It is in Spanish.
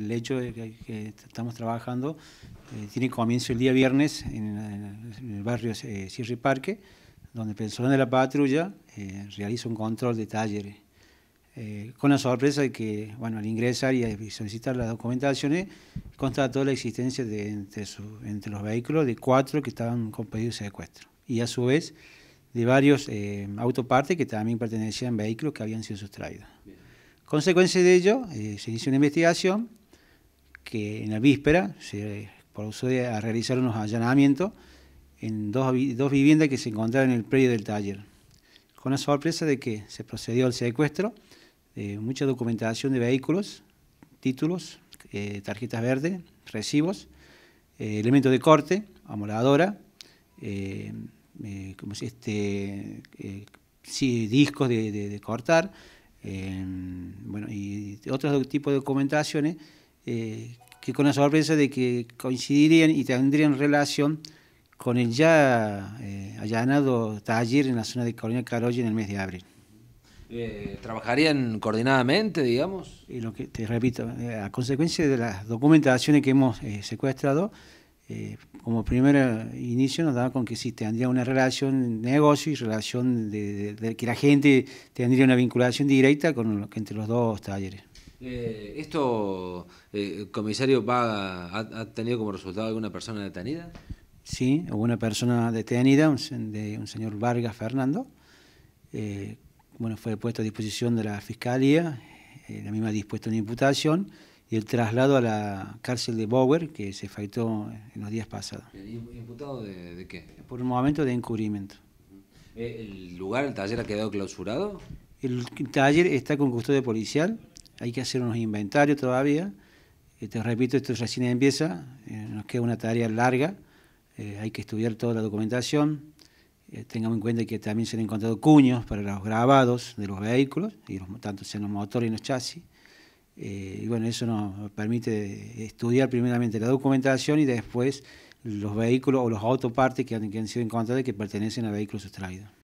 El hecho de que, estamos trabajando eh, tiene comienzo el día viernes en, el barrio eh, Sierra Parque, donde personal de la patrulla eh, realiza un control de talleres. con la sorpresa de que, bueno, al ingresar y solicitar las documentaciones, constató la existencia de entre, los vehículos de cuatro que estaban con pedido de secuestro. Y a su vez, de varios autopartes que también pertenecían a vehículos que habían sido sustraídos. Consecuencia de ello, se inició una investigación que en la víspera se procede a realizar unos allanamientos en dos, viviendas que se encontraban en el predio del taller, con la sorpresa de que se procedió al secuestro de mucha documentación de vehículos, títulos, eh, tarjetas verdes, recibos, eh, elementos de corte, amoladora, eh, como si este, discos de, cortar, bueno, y otros tipos de documentaciones eh, que con la sorpresa de que coincidirían y tendrían relación con el ya eh, allanado taller en la zona de Colonia Carolla en el mes de abril. Eh, ¿Trabajarían coordinadamente, digamos? Y lo que te repito, a consecuencia de las documentaciones que hemos secuestrado, como primer inicio nos daba con que sí, tendría una relación negocio y relación de, que la gente tendría una vinculación directa con que entre los dos talleres. Eh, ¿Esto, eh, comisario, ha, tenido como resultado alguna persona detenida? Sí, hubo una persona detenida, un, señor Vargas Fernando. Eh, bueno, fue puesto a disposición de la fiscalía, la misma dispuesto en imputación y el traslado a la cárcel de Bower que se efectuó en los días pasados. ¿Imputado de, de qué? Por un momento de encubrimiento. ¿El lugar, el taller ha quedado clausurado? El taller está con custodia policial hay que hacer unos inventarios todavía. Eh, te repito, esto recién empieza, eh, nos queda una tarea larga, eh, hay que estudiar toda la documentación. tengamos en cuenta que también se han encontrado cuños para los grabados de los vehículos, y tanto sean los motores y los chasis. y bueno, eso nos permite estudiar primeramente la documentación y después los vehículos o los autopartes que han, sido encontrados y que pertenecen a vehículos extraídos.